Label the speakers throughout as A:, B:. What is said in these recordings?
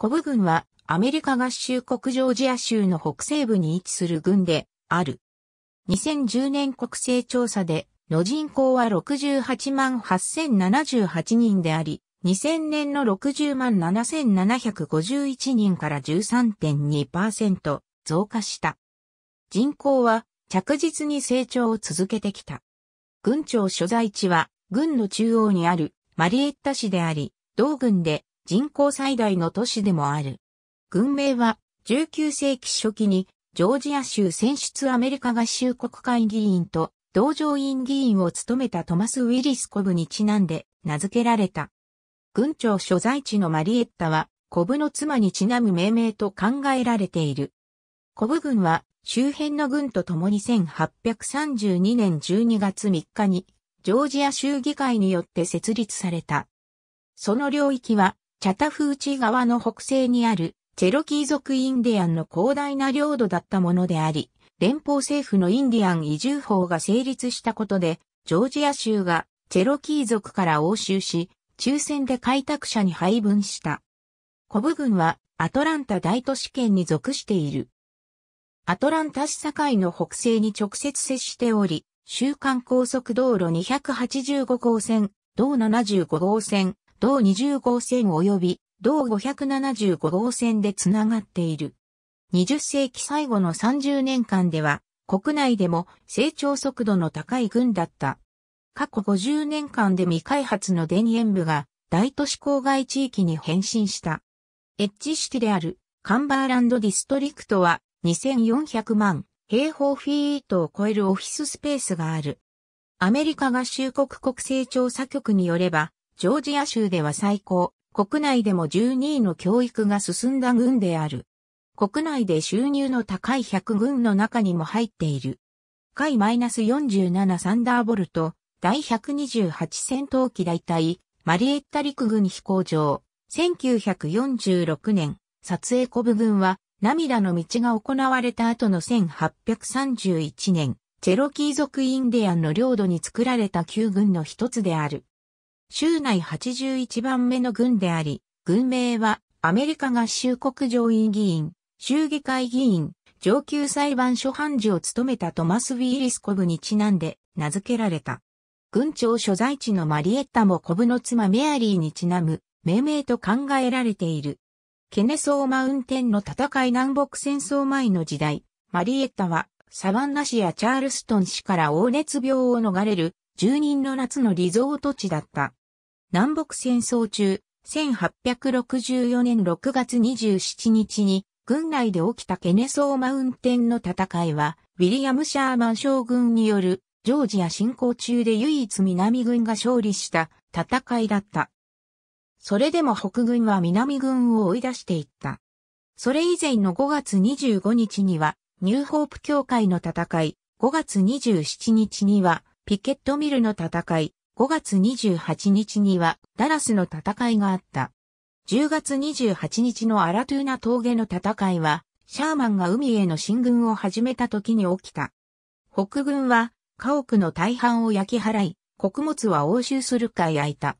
A: コブ軍はアメリカ合衆国ジョージア州の北西部に位置する軍である。2010年国勢調査での人口は68万8078人であり、2000年の60万7751人から13.2%増加した。人口は着実に成長を続けてきた。軍庁所在地は軍の中央にあるマリエッタ市であり、同軍で人口最大の都市でもある。軍名は19世紀初期にジョージア州選出アメリカ合衆国会議員と同上院議員を務めたトマス・ウィリス・コブにちなんで名付けられた。軍庁所在地のマリエッタはコブの妻にちなむ命名と考えられている。コブ軍は周辺の軍と共に1832年12月3日にジョージア州議会によって設立された。その領域はチャタフーチ川の北西にあるチェロキー族インディアンの広大な領土だったものであり、連邦政府のインディアン移住法が成立したことで、ジョージア州がチェロキー族から押収し、抽選で開拓者に配分した。コブ軍はアトランタ大都市圏に属している。アトランタ市境の北西に直接接しており、週間高速道路285号線、同75号線、同20号線及び同575号線でつながっている。20世紀最後の30年間では、国内でも成長速度の高い軍だった。過去50年間で未開発の田園部が大都市郊外地域に変身した。エッジシティであるカンバーランドディストリクトは2400万平方フィートを超えるオフィススペースがある。アメリカ合衆国国勢調査局によれば、ジョージア州では最高、国内でも12位の教育が進んだ軍である。国内で収入の高い100軍の中にも入っている。海 -47 サンダーボルト、第128戦闘機大隊、マリエッタ陸軍飛行場。1946年、撮影コブ軍は、涙の道が行われた後の1831年、チェロキー族インディアンの領土に作られた旧軍の一つである。州内81番目の軍であり、軍名はアメリカ合衆国上院議員、州議会議員、上級裁判所判事を務めたトマス・ウィリスコブにちなんで名付けられた。軍庁所在地のマリエッタもコブの妻メアリーにちなむ命名と考えられている。ケネソーマウンテンの戦い南北戦争前の時代、マリエッタはサバンナ市やチャールストン市から黄熱病を逃れる住人の夏のリゾート地だった。南北戦争中、1864年6月27日に、軍内で起きたケネソーマウンテンの戦いは、ウィリアム・シャーマン将軍による、ジョージア侵攻中で唯一南軍が勝利した戦いだった。それでも北軍は南軍を追い出していった。それ以前の5月25日には、ニューホープ教会の戦い、5月27日には、ピケットミルの戦い、5月28日にはダラスの戦いがあった。10月28日のアラトゥーナ峠の戦いは、シャーマンが海への進軍を始めた時に起きた。北軍は家屋の大半を焼き払い、穀物は押収するか焼いた。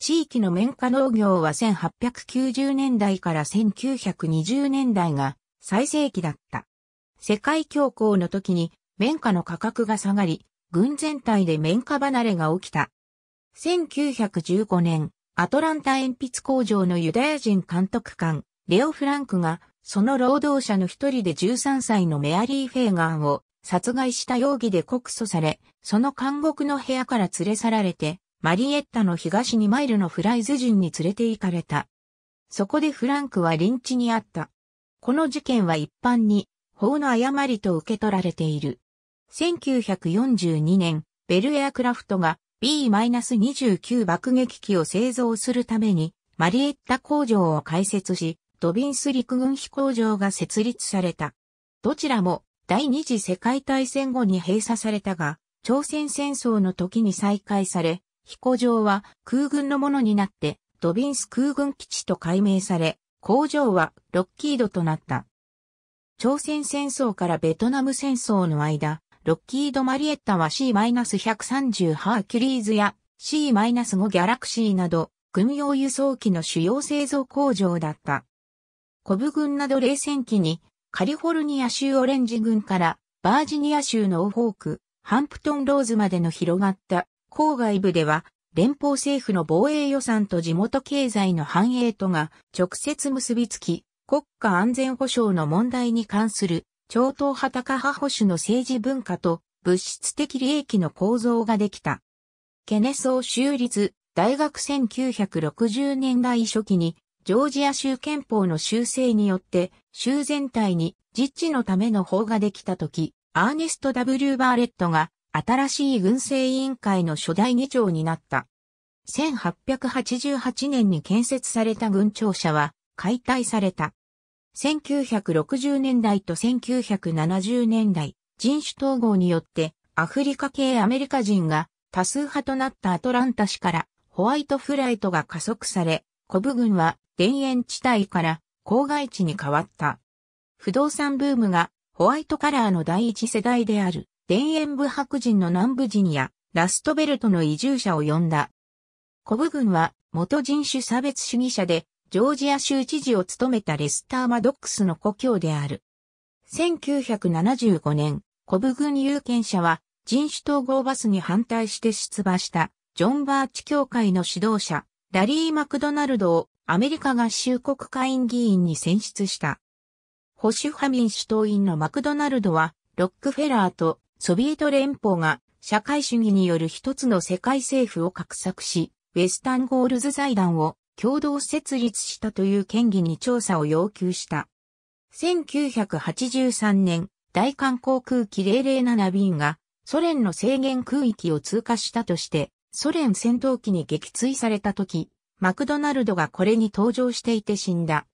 A: 地域の綿花農業は1890年代から1920年代が最盛期だった。世界恐慌の時に綿花の価格が下がり、軍全体で綿花離れが起きた。1915年、アトランタ鉛筆工場のユダヤ人監督官、レオ・フランクが、その労働者の一人で13歳のメアリー・フェーガンを殺害した容疑で告訴され、その監獄の部屋から連れ去られて、マリエッタの東2マイルのフライズ人に連れて行かれた。そこでフランクは臨地にあった。この事件は一般に法の誤りと受け取られている。1942年、ベルエアクラフトが B-29 爆撃機を製造するために、マリエッタ工場を開設し、ドビンス陸軍飛行場が設立された。どちらも第二次世界大戦後に閉鎖されたが、朝鮮戦争の時に再開され、飛行場は空軍のものになって、ドビンス空軍基地と改名され、工場はロッキードとなった。朝鮮戦争からベトナム戦争の間、ロッキード・マリエッタは C-130 ハーキュリーズや C-5 ギャラクシーなど、軍用輸送機の主要製造工場だった。コブ軍など冷戦機に、カリフォルニア州オレンジ軍から、バージニア州のオフォーク、ハンプトンローズまでの広がった郊外部では、連邦政府の防衛予算と地元経済の繁栄とが直接結びつき、国家安全保障の問題に関する超党派高派保守の政治文化と物質的利益の構造ができた。ケネソー州立大学1960年代初期にジョージア州憲法の修正によって州全体に実地のための法ができた時、アーネスト・ W・ バーレットが新しい軍政委員会の初代議長になった。1888年に建設された軍庁舎は解体された。1960年代と1970年代、人種統合によってアフリカ系アメリカ人が多数派となったアトランタ市からホワイトフライトが加速され、コブ軍は田園地帯から郊外地に変わった。不動産ブームがホワイトカラーの第一世代である田園部白人の南部ジニア、ラストベルトの移住者を呼んだ。コブ軍は元人種差別主義者でジョージア州知事を務めたレスター・マドックスの故郷である。1975年、コブ軍有権者は人種統合バスに反対して出馬したジョン・バーチ協会の指導者、ラリー・マクドナルドをアメリカ合衆国会員議員に選出した。保守派民主党員のマクドナルドは、ロックフェラーとソビエト連邦が社会主義による一つの世界政府を画策し、ウェスタンゴールズ財団を共同設立したという県議に調査を要求した。1983年、大韓航空機007便がソ連の制限空域を通過したとして、ソ連戦闘機に撃墜された時、マクドナルドがこれに登場していて死んだ。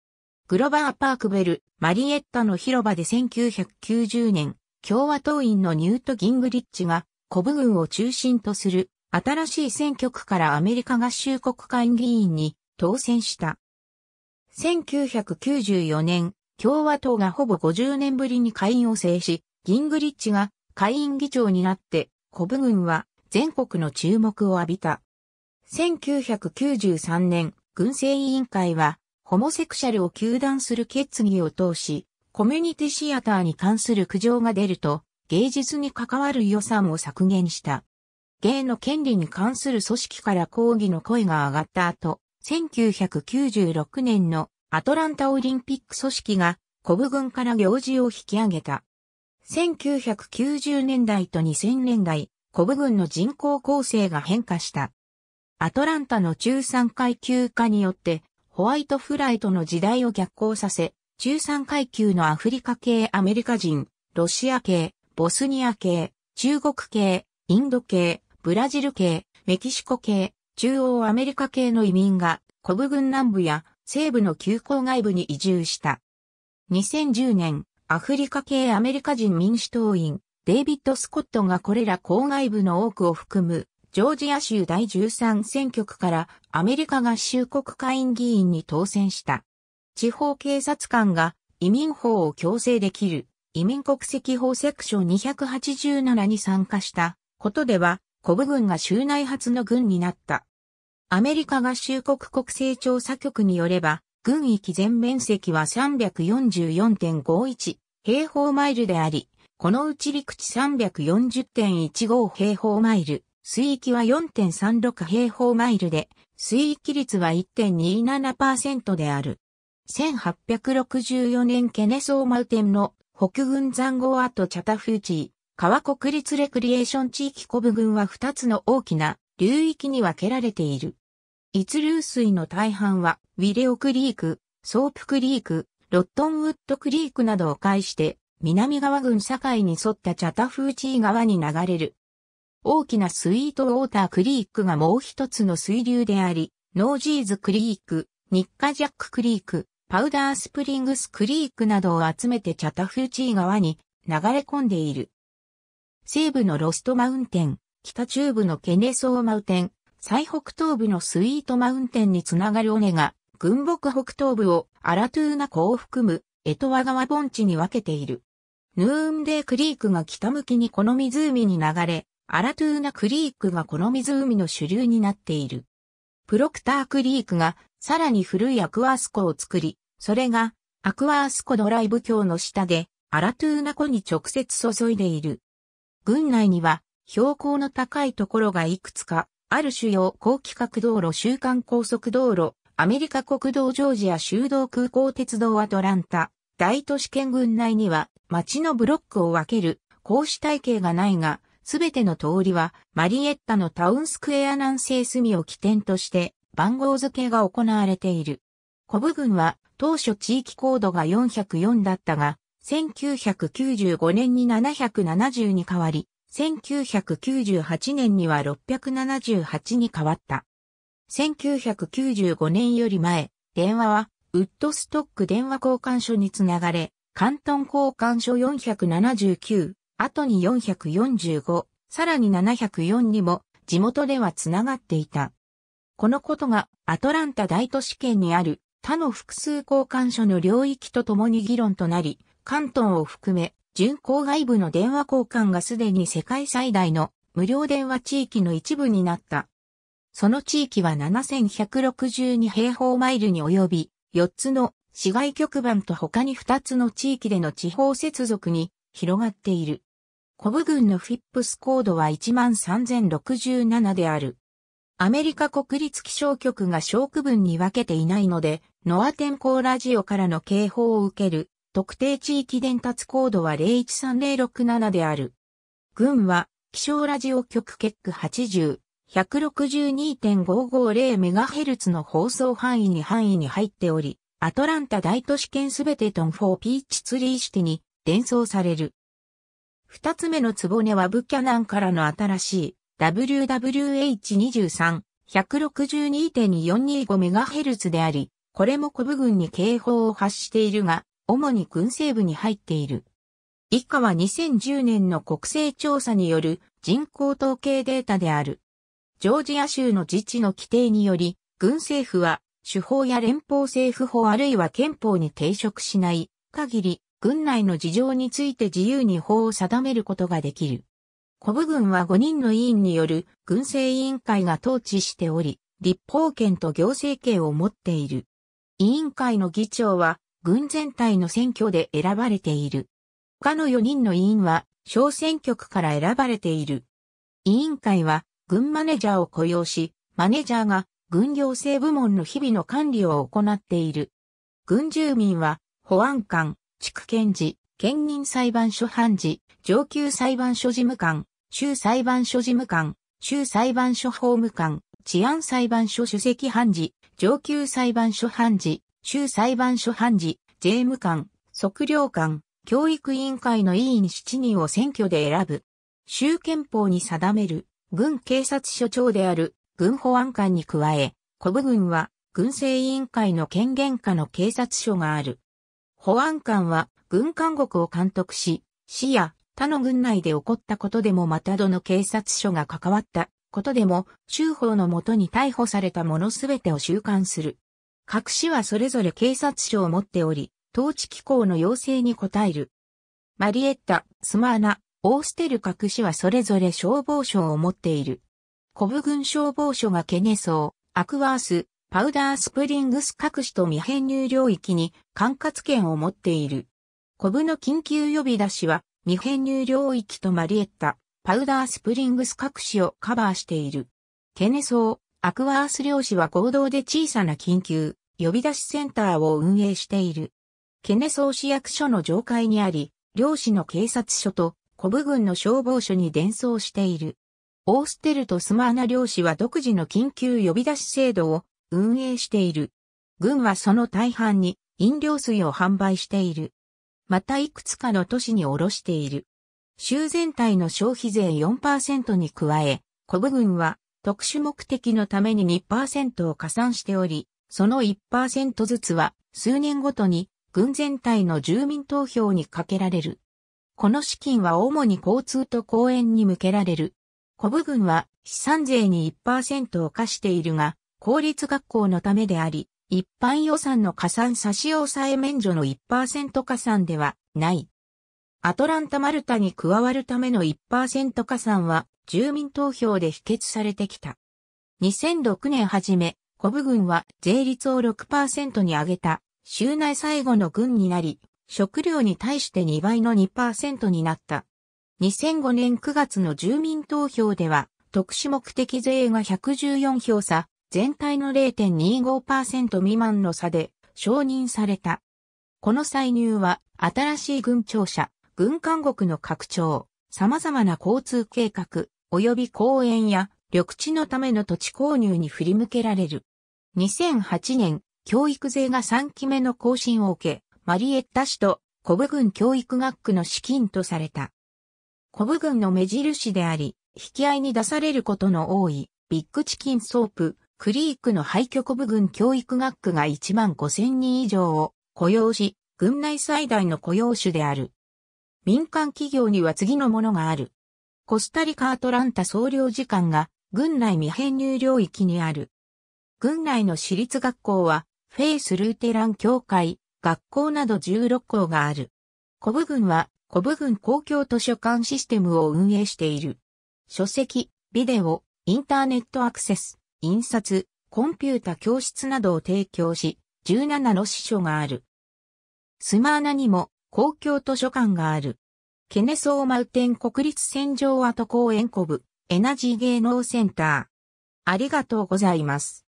A: グロバーパークベル、マリエッタの広場で1990年、共和党員のニュート・ギングリッチが、古ブ軍を中心とする新しい選挙区からアメリカ合衆国会議員に当選した。1994年、共和党がほぼ50年ぶりに会員を制し、ギングリッチが会員議長になって、コブ軍は全国の注目を浴びた。1993年、軍政委員会は、ホモセクシャルを糾弾する決議を通し、コミュニティシアターに関する苦情が出ると、芸術に関わる予算を削減した。芸の権利に関する組織から抗議の声が上がった後、1996年のアトランタオリンピック組織がコブ軍から行事を引き上げた。1990年代と2000年代、コブ軍の人口構成が変化した。アトランタの中産階級化によって、ホワイトフライトの時代を逆行させ、中産階級のアフリカ系アメリカ人、ロシア系、ボスニア系、中国系、インド系、ブラジル系、メキシコ系、中央アメリカ系の移民がコブ郡南部や西部の旧郊外部に移住した。2010年、アフリカ系アメリカ人民主党員、デイビッド・スコットがこれら郊外部の多くを含む、ジョージア州第13選挙区からアメリカ合衆国会員議員に当選した。地方警察官が移民法を強制できる移民国籍法セクション287に参加したことではコブ軍が州内初の軍になった。アメリカ合衆国国勢調査局によれば、軍域全面積は344.51平方マイルであり、このうち陸地340.15平方マイル、水域は4.36平方マイルで、水域率は1.27%である。1864年ケネソーマウテンの北軍残壕跡チャタフーチー、川国立レクリエーション地域古ブ群は2つの大きな流域に分けられている。一流水の大半は、ウィレオクリーク、ソープクリーク、ロットンウッドクリークなどを介して、南側郡境に沿ったチャタフーチー川に流れる。大きなスイートウォータークリークがもう一つの水流であり、ノージーズクリーク、ニッカジャッククリーク、パウダースプリングスクリークなどを集めてチャタフーチー川に流れ込んでいる。西部のロストマウンテン、北中部のケネソーマウテン、最北東部のスイートマウンテンにつながる尾根が、軍北北東部をアラトゥーナ湖を含むエトワ川盆地に分けている。ヌーンデークリークが北向きにこの湖に流れ、アラトゥーナクリークがこの湖の主流になっている。プロクタークリークがさらに古いアクアースコを作り、それがアクアースコドライブ橋の下でアラトゥーナ湖に直接注いでいる。郡内には標高の高いところがいくつか、ある主要高規格道路、週間高速道路、アメリカ国道ジョージア修道空港鉄道アトランタ、大都市圏郡内には町のブロックを分ける格子体系がないが、すべての通りはマリエッタのタウンスクエア南西隅を起点として番号付けが行われている。コブ郡は当初地域高度が404だったが、1995年に770に変わり、1998年には678に変わった。1995年より前、電話は、ウッドストック電話交換所につながれ、関東交換所479、後に445、さらに704にも、地元ではつながっていた。このことが、アトランタ大都市圏にある、他の複数交換所の領域とともに議論となり、関東を含め、巡航外部の電話交換がすでに世界最大の無料電話地域の一部になった。その地域は7162平方マイルに及び、4つの市外局番と他に2つの地域での地方接続に広がっている。コブ軍のフィップスコードは13067である。アメリカ国立気象局が小区分に分けていないので、ノア天候ラジオからの警報を受ける特定地域伝達コードは013067である。軍は、気象ラジオ局結区80、162.550MHz の放送範囲に範囲に入っており、アトランタ大都市圏すべてトンフォーピーチツリーシティに伝送される。二つ目の壺はブキャナンからの新しい WWH23、162.425MHz であり、これもコブ軍に警報を発しているが、主に軍政部に入っている。以下は2010年の国勢調査による人口統計データである。ジョージア州の自治の規定により、軍政府は、手法や連邦政府法あるいは憲法に抵触しない限り、軍内の事情について自由に法を定めることができる。古部軍は5人の委員による軍政委員会が統治しており、立法権と行政権を持っている。委員会の議長は軍全体の選挙で選ばれている。他の4人の委員は小選挙区から選ばれている。委員会は軍マネジャーを雇用し、マネジャーが軍行政部門の日々の管理を行っている。軍住民は保安官、地区検事、県民裁判所判事、上級裁判所事務官、州裁判所事務官、州裁判所法務官、治安裁判所主席判事、上級裁判所判事、州裁判所判事、税務官、測量官、教育委員会の委員7人を選挙で選ぶ。州憲法に定める軍警察署長である軍保安官に加え、古部軍は軍政委員会の権限下の警察署がある。保安官は軍監獄を監督し、市や他の軍内で起こったことでもまたどの警察署が関わったことでも、州法のもとに逮捕された者すべてを収監する。各市はそれぞれ警察署を持っており、統治機構の要請に応える。マリエッタ、スマーナ、オーステル各市はそれぞれ消防署を持っている。コブ軍消防署がケネソー、アクワース、パウダースプリングス各市と未編入領域に管轄権を持っている。コブの緊急呼び出しは未編入領域とマリエッタ、パウダースプリングス各市をカバーしている。ケネソー、アクアース漁師は合同で小さな緊急、呼び出しセンターを運営している。ケネソー市役所の上階にあり、漁師の警察署とコブ軍の消防署に伝送している。オーステルとスマーナ漁師は独自の緊急呼び出し制度を運営している。軍はその大半に飲料水を販売している。またいくつかの都市に卸している。州全体の消費税4%に加え、コブ軍は特殊目的のために2%を加算しており、その1%ずつは数年ごとに軍全体の住民投票にかけられる。この資金は主に交通と公園に向けられる。古部軍は資産税に1%を課しているが、公立学校のためであり、一般予算の加算差し押さえ免除の1%加算ではない。アトランタ・マルタに加わるための1%加算は住民投票で否決されてきた。2006年初め、古ブ軍は税率を6%に上げた、州内最後の軍になり、食料に対して2倍の2%になった。2005年9月の住民投票では、特殊目的税が114票差、全体の0.25%未満の差で承認された。この歳入は、新しい軍庁舎、軍監国の拡張、様々な交通計画、及び公園や緑地のための土地購入に振り向けられる。2008年、教育税が3期目の更新を受け、マリエッタ市とコブ郡教育学区の資金とされた。コブ郡の目印であり、引き合いに出されることの多い、ビッグチキンソープ、クリークの廃墟コブ郡教育学区が1万5千人以上を雇用し、郡内最大の雇用種である。民間企業には次のものがある。コスタリカ・アトランタ総領事館が、軍内未編入領域にある。軍内の私立学校は、フェイス・ルーテラン協会、学校など16校がある。コブ軍は、コブ軍公共図書館システムを運営している。書籍、ビデオ、インターネットアクセス、印刷、コンピュータ教室などを提供し、17の支所がある。スマーナにも公共図書館がある。ケネソーマウテン国立戦場跡公園コブ、エナジー芸能センター。ありがとうございます。